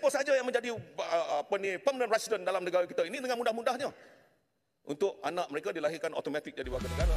siapa saja yang menjadi uh, apa ni permanent resident dalam negara kita ini dengan mudah-mudahnya untuk anak mereka dilahirkan automatik jadi warga negara.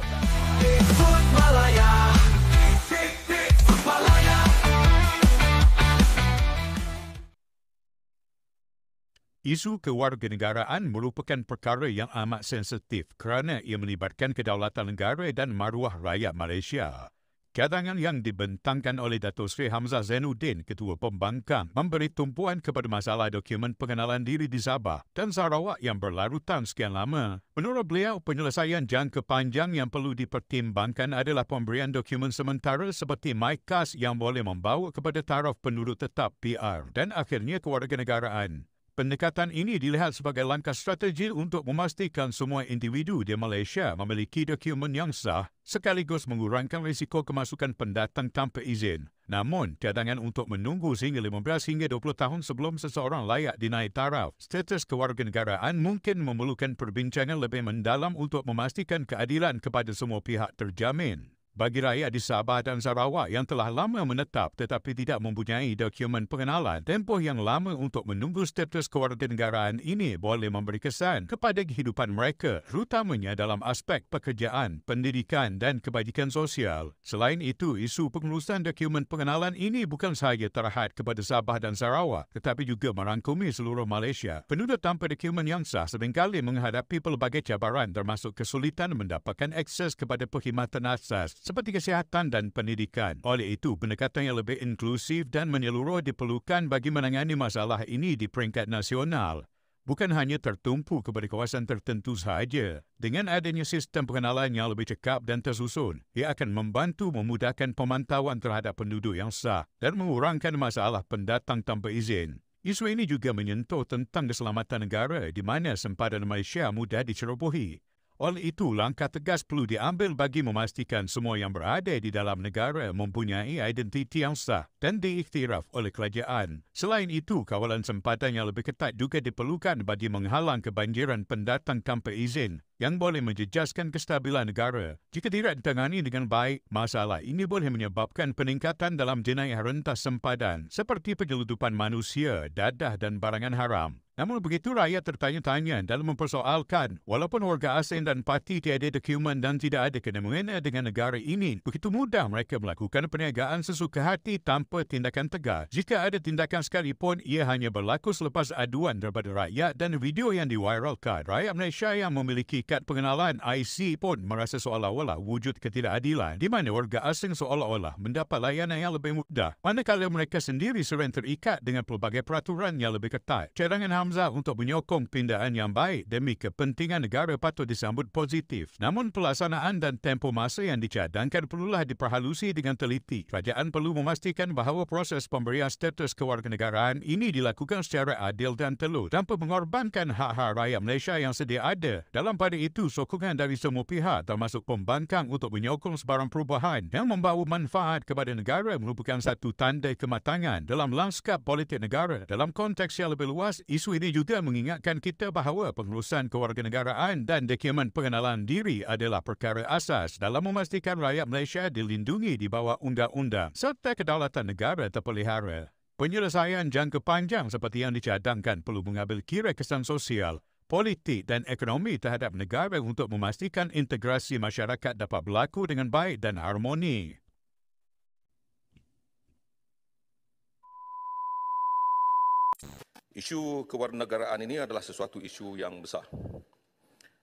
Isu kewarganegaraan merupakan perkara yang amat sensitif kerana ia melibatkan kedaulatan negara dan maruah rakyat Malaysia. Kadangan yang dibentangkan oleh Datuk Sri Hamzah Zainuddin, Ketua Pembangkang, memberi tumpuan kepada masalah dokumen pengenalan diri di Sabah dan Sarawak yang berlarutan sekian lama. Menurut beliau, penyelesaian jangka panjang yang perlu dipertimbangkan adalah pemberian dokumen sementara seperti MyCAS yang boleh membawa kepada taraf penduduk tetap PR dan akhirnya kewarganegaraan. Pendekatan ini dilihat sebagai langkah strategi untuk memastikan semua individu di Malaysia memiliki dokumen yang sah sekaligus mengurangkan risiko kemasukan pendatang tanpa izin. Namun, cadangan untuk menunggu sehingga 15 hingga 20 tahun sebelum seseorang layak dinaik taraf, status kewarganegaraan mungkin memerlukan perbincangan lebih mendalam untuk memastikan keadilan kepada semua pihak terjamin. Bagi rakyat di Sabah dan Sarawak yang telah lama menetap tetapi tidak mempunyai dokumen pengenalan, tempoh yang lama untuk menunggu status kewarganegaraan ini boleh memberi kesan kepada kehidupan mereka, terutamanya dalam aspek pekerjaan, pendidikan dan kebajikan sosial. Selain itu, isu pengurusan dokumen pengenalan ini bukan sahaja terhad kepada Sabah dan Sarawak tetapi juga merangkumi seluruh Malaysia. Penduduk tanpa dokumen yang sah seringkali menghadapi pelbagai cabaran termasuk kesulitan mendapatkan akses kepada perkhidmatan asas seperti kesihatan dan pendidikan. Oleh itu, pendekatan yang lebih inklusif dan menyeluruh diperlukan bagi menangani masalah ini di peringkat nasional. Bukan hanya tertumpu kepada kawasan tertentu sahaja. Dengan adanya sistem pengenalan yang lebih cekap dan tersusun, ia akan membantu memudahkan pemantauan terhadap penduduk yang sah dan mengurangkan masalah pendatang tanpa izin. Isu ini juga menyentuh tentang keselamatan negara di mana sempadan Malaysia mudah dicerobohi. Oleh itu, langkah tegas perlu diambil bagi memastikan semua yang berada di dalam negara mempunyai identiti yang sah dan diiktiraf oleh kerajaan. Selain itu, kawalan sempadan yang lebih ketat juga diperlukan bagi menghalang kebanjiran pendatang tanpa izin yang boleh menjejaskan kestabilan negara. Jika tidak ditangani dengan baik, masalah ini boleh menyebabkan peningkatan dalam jenayah rentas sempadan seperti penyeludupan manusia, dadah dan barangan haram. Namun begitu rakyat tertanya-tanya dalam mempersoalkan walaupun warga asing dan parti tiada dokumen dan tidak ada kena mengena dengan negara ini, begitu mudah mereka melakukan perniagaan sesuka hati tanpa tindakan tegas. Jika ada tindakan sekalipun, ia hanya berlaku selepas aduan daripada rakyat dan video yang diwiralkan. Rakyat Malaysia yang memiliki kad pengenalan IC pun merasa seolah-olah wujud ketidakadilan di mana warga asing seolah-olah mendapat layanan yang lebih mudah. Manakala mereka sendiri sering terikat dengan pelbagai peraturan yang lebih ketat. Cadangan Hamzah untuk menyokong pindaan yang baik demi kepentingan negara patut disambut positif. Namun pelaksanaan dan tempo masa yang dicadangkan perlulah diperhalusi dengan teliti. Kerajaan perlu memastikan bahawa proses pemberian status kewarganegaraan ini dilakukan secara adil dan telur tanpa mengorbankan hak-hak rakyat Malaysia yang sedia ada. Dalam pada itu, sokongan dari semua pihak termasuk pembangkang untuk menyokong sebarang perubahan yang membawa manfaat kepada negara merupakan satu tanda kematangan dalam lanskap politik negara dalam konteks yang lebih luas isu ini juga mengingatkan kita bahawa pengurusan kewarganegaraan dan dokumen pengenalan diri adalah perkara asas dalam memastikan rakyat Malaysia dilindungi di bawah undang-undang serta kedaulatan negara terpelihara. Penyelesaian jangka panjang seperti yang dicadangkan perlu mengambil kira kesan sosial, politik dan ekonomi terhadap negara untuk memastikan integrasi masyarakat dapat berlaku dengan baik dan harmoni. Isu kewarganegaraan ini adalah sesuatu isu yang besar.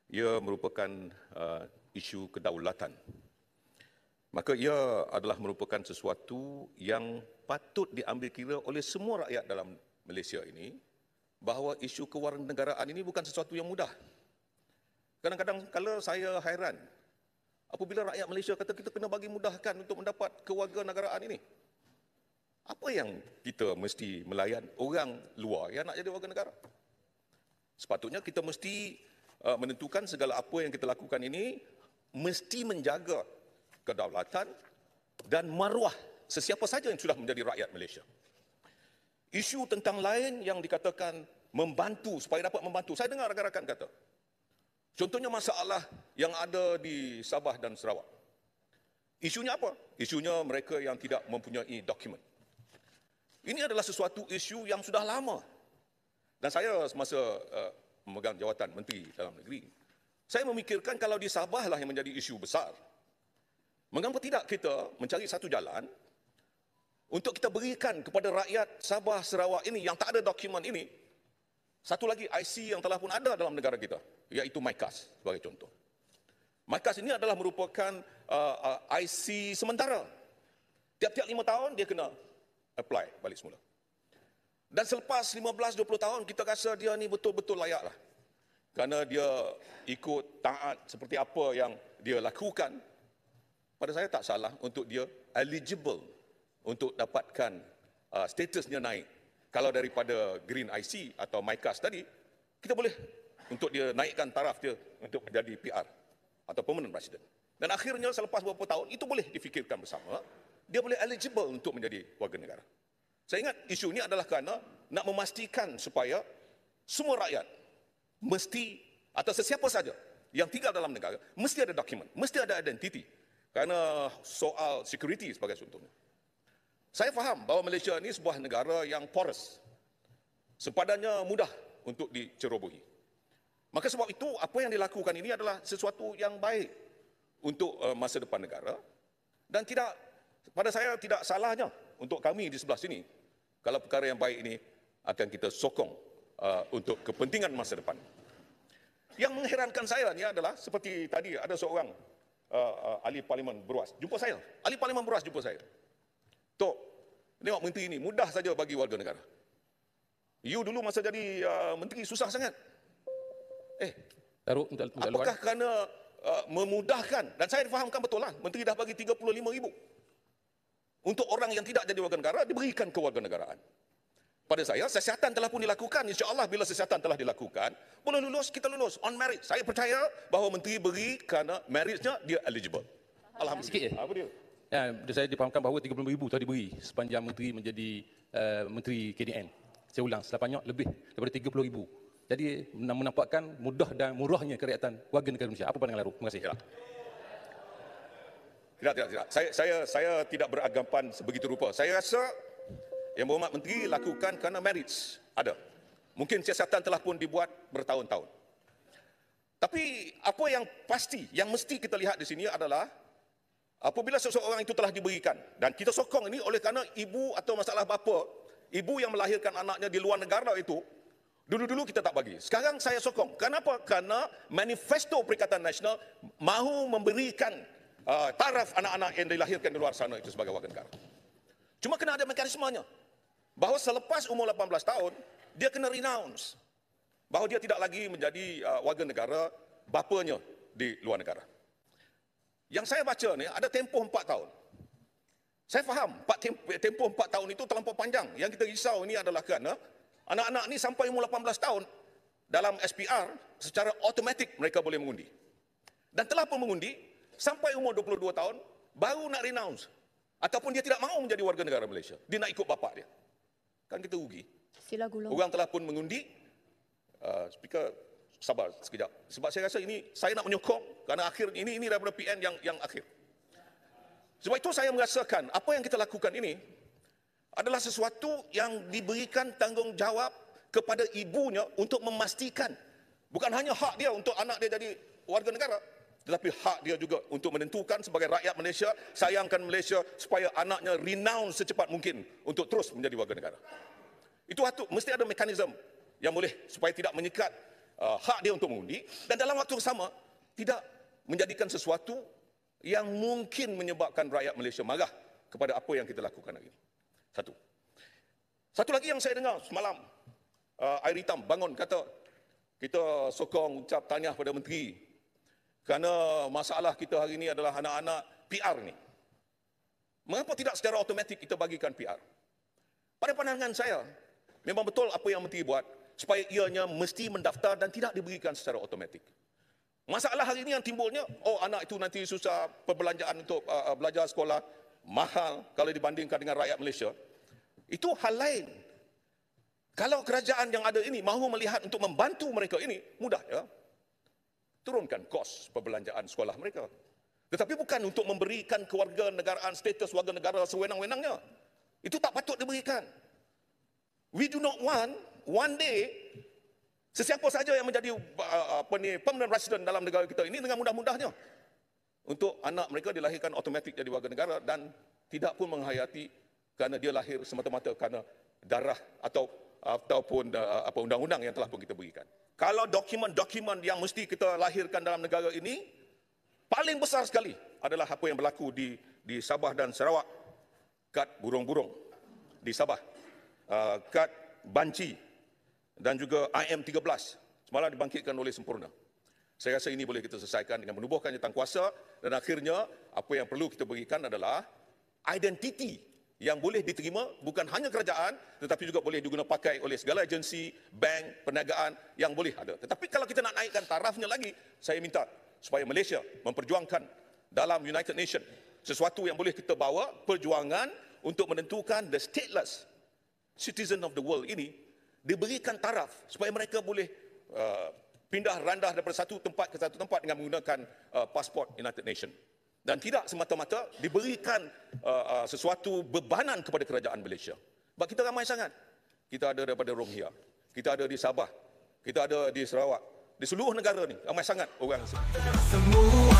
Ia merupakan uh, isu kedaulatan. Maka ia adalah merupakan sesuatu yang patut diambil kira oleh semua rakyat dalam Malaysia ini bahawa isu kewarganegaraan ini bukan sesuatu yang mudah. Kadang-kadang kalau saya hairan apabila rakyat Malaysia kata kita kena bagi mudahkan untuk mendapat kewarganegaraan ini. Apa yang kita mesti melayan orang luar yang nak jadi warga negara? Sepatutnya kita mesti uh, menentukan segala apa yang kita lakukan ini mesti menjaga kedaulatan dan maruah sesiapa saja yang sudah menjadi rakyat Malaysia. Isu tentang lain yang dikatakan membantu supaya dapat membantu. Saya dengar rakan-rakan kata. Contohnya masalah yang ada di Sabah dan Sarawak. Isunya apa? Isunya mereka yang tidak mempunyai dokumen. Ini adalah sesuatu isu yang sudah lama. Dan saya semasa uh, memegang jawatan Menteri Dalam Negeri, saya memikirkan kalau di Sabah lah yang menjadi isu besar. Mengapa tidak kita mencari satu jalan untuk kita berikan kepada rakyat Sabah Sarawak ini yang tak ada dokumen ini, satu lagi IC yang telah pun ada dalam negara kita, iaitu MyCAS sebagai contoh. MyCAS ini adalah merupakan uh, uh, IC sementara. Tiap-tiap lima tahun dia kena apply balik semula. Dan selepas 15-20 tahun, kita rasa dia ni betul-betul layak lah. Kerana dia ikut taat seperti apa yang dia lakukan, pada saya tak salah untuk dia eligible untuk dapatkan uh, statusnya naik. Kalau daripada Green IC atau MyCast tadi, kita boleh untuk dia naikkan taraf dia untuk jadi PR atau permanent resident. Dan akhirnya selepas beberapa tahun, itu boleh difikirkan bersama dia boleh eligible untuk menjadi warga negara. Saya ingat isu ini adalah kerana nak memastikan supaya semua rakyat mesti atau sesiapa saja yang tinggal dalam negara mesti ada dokumen, mesti ada identiti kerana soal security sebagai contohnya. Saya faham bahawa Malaysia ini sebuah negara yang porous. Sepadanya mudah untuk dicerobohi. Maka sebab itu apa yang dilakukan ini adalah sesuatu yang baik untuk uh, masa depan negara dan tidak pada saya tidak salahnya untuk kami di sebelah sini kalau perkara yang baik ini akan kita sokong uh, untuk kepentingan masa depan. Yang mengherankan saya ni adalah seperti tadi ada seorang uh, uh, ahli parlimen beruas jumpa saya. Ahli parlimen beruas jumpa saya. Tok, tengok menteri ini mudah saja bagi warga negara. You dulu masa jadi uh, menteri susah sangat. Eh, taruh untuk luar. Apakah kerana uh, memudahkan dan saya fahamkan betul lah menteri dah bagi 35 35,000 untuk orang yang tidak jadi warga negara diberikan kewarganegaraan. Pada saya, kesihatan telah pun dilakukan. InsyaAllah bila kesihatan telah dilakukan, boleh lulus, kita lulus. On merit. Saya percaya bahawa menteri beri kerana meritnya dia eligible. Alhamdulillah. Sikit ya. Apa dia? Ya, saya dipahamkan bahawa RM35,000 telah diberi sepanjang menteri menjadi uh, menteri KDN. Saya ulang, selapannya lebih daripada RM30,000. Jadi menampakkan mudah dan murahnya kerakyatan warga negara Malaysia. Apa pandangan Laru? Terima kasih. Ya. Tidak, tidak, tidak. Saya, saya, saya tidak beragampan sebegitu rupa. Saya rasa yang berhormat menteri lakukan kerana merits. Ada. Mungkin siasatan telah pun dibuat bertahun-tahun. Tapi apa yang pasti, yang mesti kita lihat di sini adalah apabila seseorang itu telah diberikan dan kita sokong ini oleh kerana ibu atau masalah bapa, ibu yang melahirkan anaknya di luar negara itu, dulu-dulu kita tak bagi. Sekarang saya sokong. Kenapa? Kerana manifesto Perikatan Nasional mahu memberikan uh, taraf anak-anak yang dilahirkan di luar sana itu sebagai warga negara. Cuma kena ada mekanismenya. Bahawa selepas umur 18 tahun, dia kena renounce. Bahawa dia tidak lagi menjadi uh, warga negara bapanya di luar negara. Yang saya baca ni ada tempoh 4 tahun. Saya faham, tempoh 4 tahun itu terlalu panjang. Yang kita risau ini adalah kerana ah, anak-anak ni sampai umur 18 tahun dalam SPR secara automatik mereka boleh mengundi. Dan telah pun mengundi, sampai umur 22 tahun baru nak renounce ataupun dia tidak mahu menjadi warga negara Malaysia. Dia nak ikut bapak dia. Kan kita rugi. Sila Orang telah pun mengundi uh, speaker sabar sekejap. Sebab saya rasa ini saya nak menyokong kerana akhir ini ini daripada PN yang yang akhir. Sebab itu saya merasakan apa yang kita lakukan ini adalah sesuatu yang diberikan tanggungjawab kepada ibunya untuk memastikan bukan hanya hak dia untuk anak dia jadi warga negara tetapi hak dia juga untuk menentukan sebagai rakyat Malaysia sayangkan Malaysia supaya anaknya renounce secepat mungkin untuk terus menjadi warga negara. Itu satu mesti ada mekanisme yang boleh supaya tidak menyekat uh, hak dia untuk mengundi dan dalam waktu yang sama tidak menjadikan sesuatu yang mungkin menyebabkan rakyat Malaysia marah kepada apa yang kita lakukan hari ini. Satu. Satu lagi yang saya dengar semalam uh, air hitam bangun kata kita sokong ucap tanya kepada menteri kerana masalah kita hari ini adalah anak-anak PR ni. Mengapa tidak secara automatik kita bagikan PR? Pada pandangan saya, memang betul apa yang menteri buat supaya ianya mesti mendaftar dan tidak diberikan secara automatik. Masalah hari ini yang timbulnya, oh anak itu nanti susah perbelanjaan untuk uh, uh, belajar sekolah mahal kalau dibandingkan dengan rakyat Malaysia. Itu hal lain. Kalau kerajaan yang ada ini mahu melihat untuk membantu mereka ini, mudah ya turunkan kos perbelanjaan sekolah mereka. Tetapi bukan untuk memberikan keluarga negaraan status warga negara sewenang-wenangnya. Itu tak patut diberikan. We do not want one day sesiapa saja yang menjadi uh, apa ni permanent resident dalam negara kita ini dengan mudah-mudahnya untuk anak mereka dilahirkan automatik jadi warga negara dan tidak pun menghayati kerana dia lahir semata-mata kerana darah atau ataupun eh, apa undang-undang yang telah pun kita berikan. Kalau dokumen-dokumen yang mesti kita lahirkan dalam negara ini paling besar sekali adalah apa yang berlaku di di Sabah dan Sarawak. Kad burung-burung di Sabah. Eh, kad banci dan juga IM13 semalam dibangkitkan oleh sempurna. Saya rasa ini boleh kita selesaikan dengan menubuhkan jutang kuasa dan akhirnya apa yang perlu kita berikan adalah identiti yang boleh diterima bukan hanya kerajaan tetapi juga boleh digunapakai oleh segala agensi, bank, perniagaan yang boleh ada. Tetapi kalau kita nak naikkan tarafnya lagi, saya minta supaya Malaysia memperjuangkan dalam United Nations sesuatu yang boleh kita bawa perjuangan untuk menentukan the stateless citizen of the world ini diberikan taraf supaya mereka boleh uh, pindah randah daripada satu tempat ke satu tempat dengan menggunakan uh, pasport United Nations dan tidak semata-mata diberikan uh, uh, sesuatu bebanan kepada kerajaan Malaysia. Sebab kita ramai sangat. Kita ada daripada Rohingya, kita ada di Sabah, kita ada di Sarawak, di seluruh negara ni ramai sangat orang. Semua.